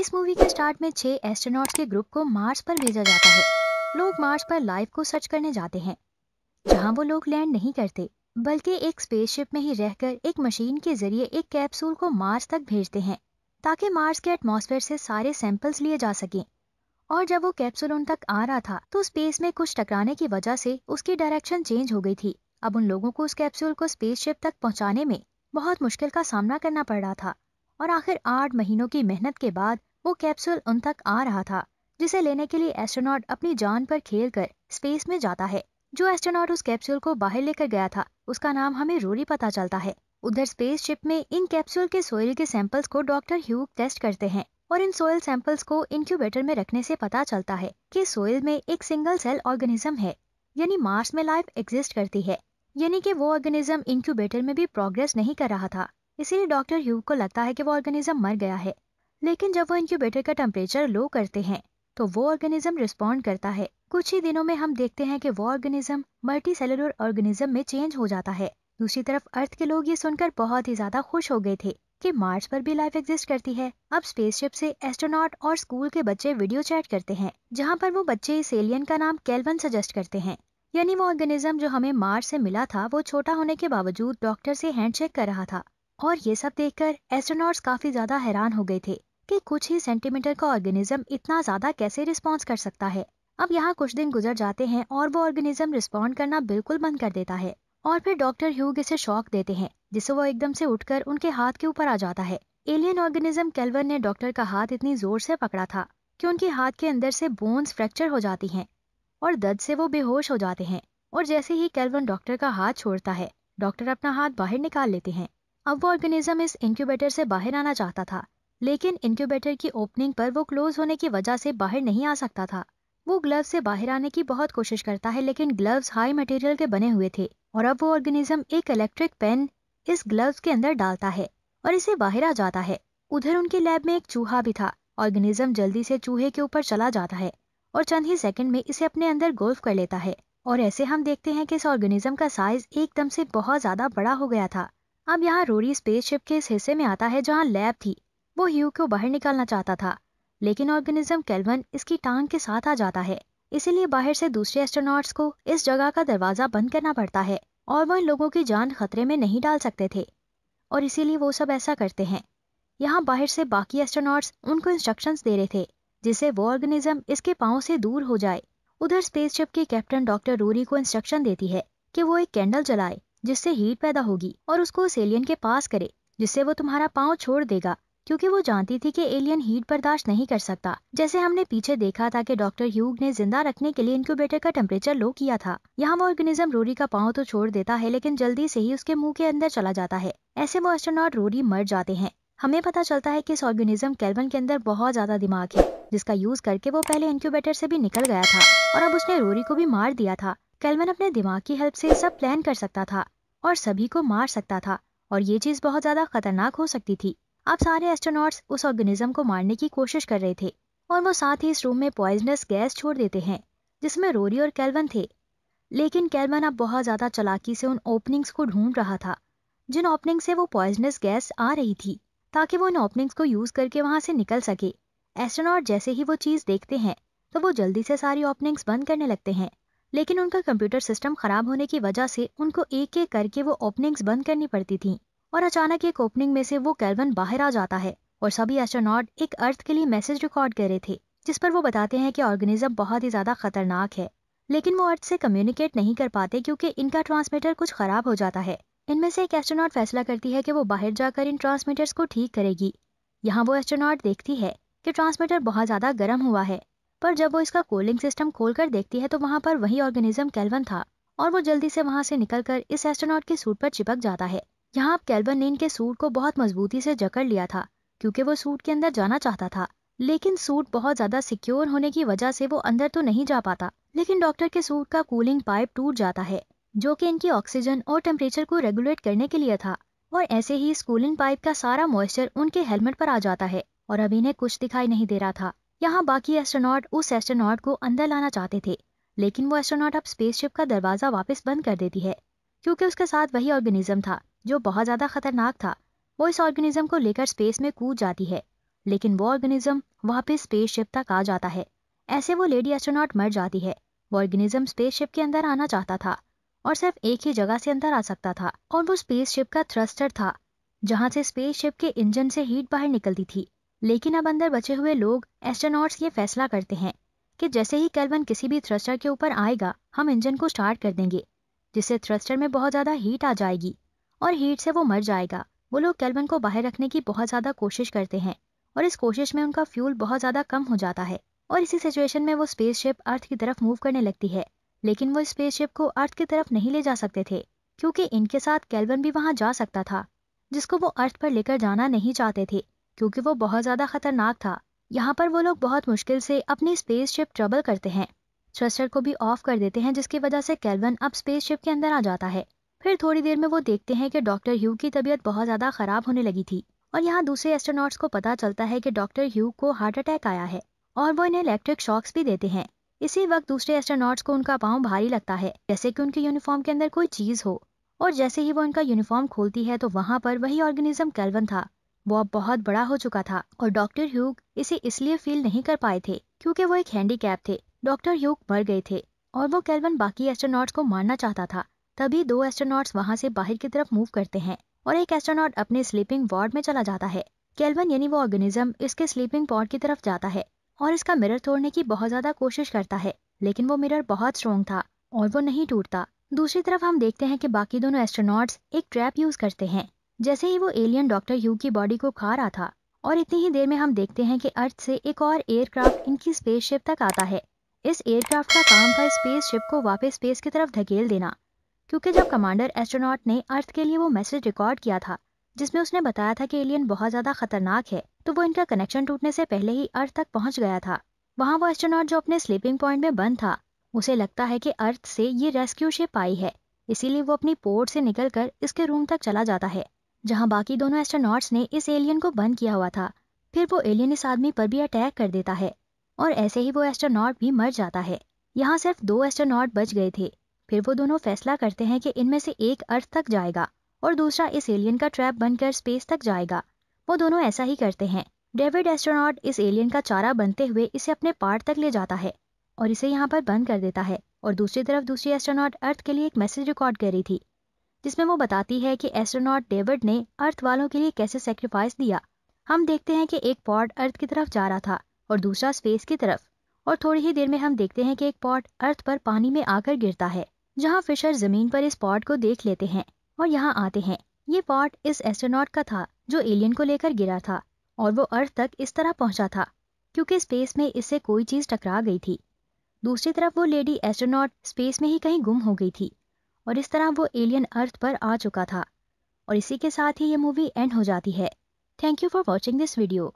इस मूवी के स्टार्ट में छह एस्ट्रोनॉट के ग्रुप को मार्स पर भेजा जाता है लोग मार्स पर लाइफ को सर्च करने जाते हैं जहां वो लोग लैंड नहीं करते बल्कि एक स्पेसशिप में ही रहकर एक मशीन के जरिए एक कैप्सूल को मार्स तक भेजते हैं ताकि मार्स के एटमॉस्फेयर से सारे सैंपल्स लिए जा सकें और जब वो कैप्सूल उन तक आ रहा था तो स्पेस में कुछ टकराने की वजह से उसकी डायरेक्शन चेंज हो गई थी अब उन लोगों को उस कैप्सूल को स्पेसशिप तक पहुंचाने में बहुत मुश्किल का सामना करना पड़ रहा था और आखिर आठ महीनों की मेहनत के बाद वो कैप्सूल उन तक आ रहा था जिसे लेने के लिए एस्ट्रोनॉट अपनी जान पर खेल कर स्पेस में जाता है जो एस्ट्रोनॉट उस कैप्सूल को बाहर लेकर गया था उसका नाम हमें रोरी पता चलता है उधर स्पेस शिप में इन कैप्सूल के सोयल के सैंपल्स को डॉक्टर ह्यूग टेस्ट करते हैं और इन सोयल सैंपल्स को इंक्यूबेटर में रखने से पता चलता है कि सोयल में एक सिंगल सेल ऑर्गेनिज्म है यानी मार्स में लाइफ एग्जिस्ट करती है यानी कि वो ऑर्गेनिज्म इंक्यूबेटर में भी प्रोग्रेस नहीं कर रहा था इसीलिए डॉक्टर ह्यू को लगता है कि वो ऑर्गेनिज्म मर गया है लेकिन जब वो इंक्यूबेटर का टेम्परेचर लो करते हैं तो वो ऑर्गेनिज्म रिस्पॉन्ड करता है कुछ ही दिनों में हम देखते हैं कि वो ऑर्गेनिज्म मल्टी सेलुलर ऑर्गेनिज्म में चेंज हो जाता है दूसरी तरफ अर्थ के लोग ये सुनकर बहुत ही ज्यादा खुश हो गए थे कि मार्स पर भी लाइफ एग्जिस्ट करती है अब स्पेसशिप से एस्ट्रोनॉट और स्कूल के बच्चे वीडियो चैट करते हैं जहाँ पर वो बच्चे इस एलियन का नाम कैलवन सजेस्ट करते हैं यानी वो ऑर्गेनिज्म जो हमें मार्स से मिला था वो छोटा होने के बावजूद डॉक्टर से चेक कर रहा था और ये सब देखकर एस्ट्रोनॉट्स काफी ज्यादा हैरान हो गए थे कि कुछ ही सेंटीमीटर का ऑर्गेनिज्म इतना ज्यादा कैसे रिस्पॉन्स कर सकता है अब यहाँ कुछ दिन गुजर जाते हैं और वो ऑर्गेनिज्म रिस्पॉन्ड करना बिल्कुल बंद कर देता है और फिर डॉक्टर ह्यूग इसे शॉक देते हैं जिससे वो एकदम से उठकर उनके हाथ के ऊपर आ जाता है एलियन ऑर्गेनिज्म कैलवन ने डॉक्टर का हाथ इतनी जोर से पकड़ा था कि उनके हाथ के अंदर से बोन्स फ्रैक्चर हो जाती हैं और दर्द से वो बेहोश हो जाते हैं और जैसे ही कैलवन डॉक्टर का हाथ छोड़ता है डॉक्टर अपना हाथ बाहर निकाल लेते हैं अब वो ऑर्गेनिज्म इस इंक्यूबेटर से बाहर आना चाहता था लेकिन इंक्यूबेटर की ओपनिंग पर वो क्लोज होने की वजह से बाहर नहीं आ सकता था वो ग्लव से बाहर आने की बहुत कोशिश करता है लेकिन ग्लव्स हाई मटेरियल के बने हुए थे और अब वो ऑर्गेनिज्म एक इलेक्ट्रिक पेन इस ग्लव्स के अंदर डालता है और इसे बाहर आ जाता है उधर उनके लैब में एक चूहा भी था ऑर्गेनिज्म जल्दी से चूहे के ऊपर चला जाता है और चंद ही सेकंड में इसे अपने अंदर गोल्फ कर लेता है और ऐसे हम देखते हैं कि इस ऑर्गेनिज्म का साइज एकदम से बहुत ज्यादा बड़ा हो गया था अब यहाँ रोरी स्पेसशिप के इस हिस्से में आता है जहाँ लैब थी वो ह्यू को बाहर निकालना चाहता था लेकिन ऑर्गेनिज्म कैल्वन इसकी टांग के साथ आ जाता है इसीलिए बाहर से दूसरे एस्ट्रोनॉट्स को इस जगह का दरवाजा बंद करना पड़ता है और वो इन लोगों की जान खतरे में नहीं डाल सकते थे और इसीलिए वो सब ऐसा करते हैं यहाँ बाहर से बाकी एस्ट्रोनॉट्स उनको इंस्ट्रक्शंस दे रहे थे जिससे वो ऑर्गेनिज्म इसके पाँव से दूर हो जाए उधर स्पेसशिप के कैप्टन डॉक्टर रोरी को इंस्ट्रक्शन देती है कि वो एक कैंडल जलाए जिससे हीट पैदा होगी और उसको उस एलियन के पास करे जिससे वो तुम्हारा पाँव छोड़ देगा क्योंकि वो जानती थी कि एलियन हीट बर्दाश्त नहीं कर सकता जैसे हमने पीछे देखा था कि डॉक्टर ह्यूग ने जिंदा रखने के लिए इंक्यूबेटर का टेम्परेचर लो किया था यहाँ वो ऑर्गेनिज्म रोरी का पाँव तो छोड़ देता है लेकिन जल्दी से ही उसके मुंह के अंदर चला जाता है ऐसे वो एस्ट्रोनॉट रोरी मर जाते हैं हमें पता चलता है कि इस ऑर्गेनिज्म कैल्वन के अंदर बहुत ज्यादा दिमाग है जिसका यूज करके वो पहले इंक्यूबेटर से भी निकल गया था और अब उसने रोरी को भी मार दिया था कैल्वन अपने दिमाग की हेल्प से सब प्लान कर सकता था और सभी को मार सकता था और ये चीज़ बहुत ज़्यादा खतरनाक हो सकती थी अब सारे एस्ट्रोनॉट्स उस ऑर्गेनिज्म को मारने की कोशिश कर रहे थे और वो साथ ही इस रूम में पॉइजनस गैस छोड़ देते हैं जिसमें रोरी और कैलवन थे लेकिन कैलवन अब बहुत ज़्यादा चलाकी से उन ओपनिंग्स को ढूंढ रहा था जिन ओपनिंग से वो पॉइजनस गैस आ रही थी ताकि वो इन ओपनिंग्स को यूज़ करके वहाँ से निकल सके एस्ट्रोनॉट जैसे ही वो चीज़ देखते हैं तो वो जल्दी से सारी ओपनिंग्स बंद करने लगते हैं लेकिन उनका कंप्यूटर सिस्टम खराब होने की वजह से उनको एक एक करके वो ओपनिंग्स बंद करनी पड़ती थी और अचानक एक ओपनिंग में से वो कैल्वन बाहर आ जाता है और सभी एस्ट्रोनॉट एक अर्थ के लिए मैसेज रिकॉर्ड कर रहे थे जिस पर वो बताते हैं कि ऑर्गेनिज्म बहुत ही ज्यादा खतरनाक है लेकिन वो अर्थ से कम्युनिकेट नहीं कर पाते क्योंकि इनका ट्रांसमीटर कुछ खराब हो जाता है इनमें से एक एस्ट्रोनॉट फैसला करती है कि वो बाहर जाकर इन ट्रांसमीटर्स को ठीक करेगी यहाँ वो एस्ट्रोनॉट देखती है कि ट्रांसमीटर बहुत ज्यादा गर्म हुआ है पर जब वो इसका कूलिंग सिस्टम खोलकर देखती है तो वहाँ पर वही ऑर्गेनिज्म कैल्वन था और वो जल्दी से वहाँ से निकलकर इस एस्ट्रोनॉट के सूट पर चिपक जाता है यहाँ अब कैल्वन ने इनके सूट को बहुत मजबूती से जकड़ लिया था क्योंकि वो सूट के अंदर जाना चाहता था लेकिन सूट बहुत ज्यादा सिक्योर होने की वजह से वो अंदर तो नहीं जा पाता लेकिन डॉक्टर के सूट का कूलिंग पाइप टूट जाता है जो कि इनकी ऑक्सीजन और टेम्परेचर को रेगुलेट करने के लिए था और ऐसे ही इस कूलिंग पाइप का सारा मॉइस्चर उनके हेलमेट पर आ जाता है और अब इन्हें कुछ दिखाई नहीं दे रहा था यहाँ बाकी एस्ट्रोनॉट उस एस्ट्रोनॉट को अंदर लाना चाहते थे लेकिन वो एस्ट्रोनॉट अब स्पेसशिप का दरवाज़ा वापस बंद कर देती है क्योंकि उसके साथ वही ऑर्गेनिज्म था जो बहुत ज़्यादा खतरनाक था वो इस ऑर्गेनिज्म को लेकर स्पेस में कूद जाती है लेकिन वो ऑर्गेनिज्म वापस स्पेसशिप तक आ जाता है ऐसे वो लेडी एस्ट्रोनॉट मर जाती है वो ऑर्गेनिज्म स्पेसशिप के अंदर आना चाहता था और सिर्फ एक ही जगह से अंदर आ सकता था और वो स्पेसशिप का थ्रस्टर था जहाँ से स्पेसशिप के इंजन से हीट बाहर निकलती थी लेकिन अब अंदर बचे हुए लोग एस्ट्रोनॉट्स ये फैसला करते हैं कि जैसे ही कैलवन किसी भी थ्रस्टर के ऊपर आएगा हम इंजन को स्टार्ट कर देंगे जिससे थ्रस्टर में बहुत ज़्यादा हीट आ जाएगी और हीट से वो मर जाएगा वो लोग कैलवन को बाहर रखने की बहुत ज़्यादा कोशिश करते हैं और इस कोशिश में उनका फ्यूल बहुत ज़्यादा कम हो जाता है और इसी सिचुएशन में वो स्पेसशिप अर्थ की तरफ मूव करने लगती है लेकिन वो शिप को अर्थ की तरफ नहीं ले जा सकते थे क्योंकि इनके साथ कैलवन भी वहाँ जा सकता था जिसको वो अर्थ पर लेकर जाना नहीं चाहते थे क्योंकि वो बहुत ज़्यादा खतरनाक था यहाँ पर वो लोग बहुत मुश्किल से अपनी शिप ट्रबल करते हैं थ्रस्टर को भी ऑफ कर देते हैं जिसकी वजह से कैलवन अब स्पेसशिप के अंदर आ जाता है फिर थोड़ी देर में वो देखते हैं कि डॉक्टर ह्यू की तबीयत बहुत ज़्यादा ख़राब होने लगी थी और यहाँ दूसरे एस्ट्रोनॉट्स को पता चलता है कि डॉक्टर ह्यू को हार्ट अटैक आया है और वो इन्हें इलेक्ट्रिक शॉक्स भी देते हैं इसी वक्त दूसरे एस्ट्रोनॉट्स को उनका पाँव भारी लगता है जैसे कि उनके यूनिफॉर्म के अंदर कोई चीज़ हो और जैसे ही वो उनका यूनिफॉर्म खोलती है तो वहाँ पर वही ऑर्गेनिज्म कैलवन था वो अब बहुत बड़ा हो चुका था और डॉक्टर ह्यूग इसे इसलिए फील नहीं कर पाए थे क्योंकि वो एक हैंडीकैप थे डॉक्टर ह्यूग मर गए थे और वो कैल्वन बाकी एस्ट्रोनॉट्स को मारना चाहता था तभी दो एस्ट्रोनॉट्स वहां से बाहर की तरफ मूव करते हैं और एक एस्ट्रोनॉट अपने स्लीपिंग वार्ड में चला जाता है कैलवन यानी वो ऑर्गेनिज्म इसके स्लीपिंग पॉड की तरफ जाता है और इसका मिरर तोड़ने की बहुत ज्यादा कोशिश करता है लेकिन वो मिरर बहुत स्ट्रॉन्ग था और वो नहीं टूटता दूसरी तरफ हम देखते हैं कि बाकी दोनों एस्ट्रोनॉट्स एक ट्रैप यूज करते हैं जैसे ही वो एलियन डॉक्टर यू की बॉडी को खा रहा था और इतनी ही देर में हम देखते हैं कि अर्थ से एक और एयरक्राफ्ट इनकी स्पेसशिप तक आता है इस एयरक्राफ्ट का काम था स्पेसशिप को वापस स्पेस की तरफ धकेल देना क्योंकि जब कमांडर एस्ट्रोनॉट ने अर्थ के लिए वो मैसेज रिकॉर्ड किया था जिसमें उसने बताया था कि एलियन बहुत ज़्यादा खतरनाक है तो वो इनका कनेक्शन टूटने से पहले ही अर्थ तक पहुंच गया था वहाँ वो एस्ट्रोनॉट जो अपने स्लीपिंग पॉइंट में बंद था उसे लगता है कि अर्थ से ये रेस्क्यू शिप आई है इसीलिए वो अपनी पोर्ट से निकलकर इसके रूम तक चला जाता है जहां बाकी दोनों एस्ट्रोनॉट्स ने इस एलियन को बंद किया हुआ था फिर वो एलियन इस आदमी पर भी अटैक कर देता है और ऐसे ही वो एस्ट्रोनॉट भी मर जाता है यहाँ सिर्फ दो एस्ट्रोनॉट बच गए थे फिर वो दोनों फैसला करते हैं कि इनमें से एक अर्थ तक जाएगा और दूसरा इस एलियन का ट्रैप बनकर स्पेस तक जाएगा वो दोनों ऐसा ही करते हैं डेविड एस्ट्रोनॉट इस एलियन का चारा बनते हुए इसे अपने पार्ट तक ले जाता है और इसे यहाँ पर बंद कर देता है और दूसरी तरफ दूसरी एस्ट्रोनॉट अर्थ के लिए एक मैसेज रिकॉर्ड कर रही थी जिसमें वो बताती है कि एस्ट्रोनॉट डेविड ने अर्थ वालों के लिए कैसे सेक्रीफाइस दिया हम देखते हैं कि एक पॉड अर्थ की तरफ जा रहा था और दूसरा स्पेस की तरफ और थोड़ी ही देर में हम देखते हैं कि एक पॉट अर्थ पर पानी में आकर गिरता है जहाँ फिशर जमीन पर इस पॉट को देख लेते हैं और यहाँ आते हैं ये पॉट इस एस्ट्रोनॉट का था जो एलियन को लेकर गिरा था और वो अर्थ तक इस तरह पहुंचा था क्योंकि स्पेस में इससे कोई चीज टकरा गई थी दूसरी तरफ वो लेडी एस्ट्रोनॉट स्पेस में ही कहीं गुम हो गई थी और इस तरह वो एलियन अर्थ पर आ चुका था और इसी के साथ ही ये मूवी एंड हो जाती है thank you for watching this video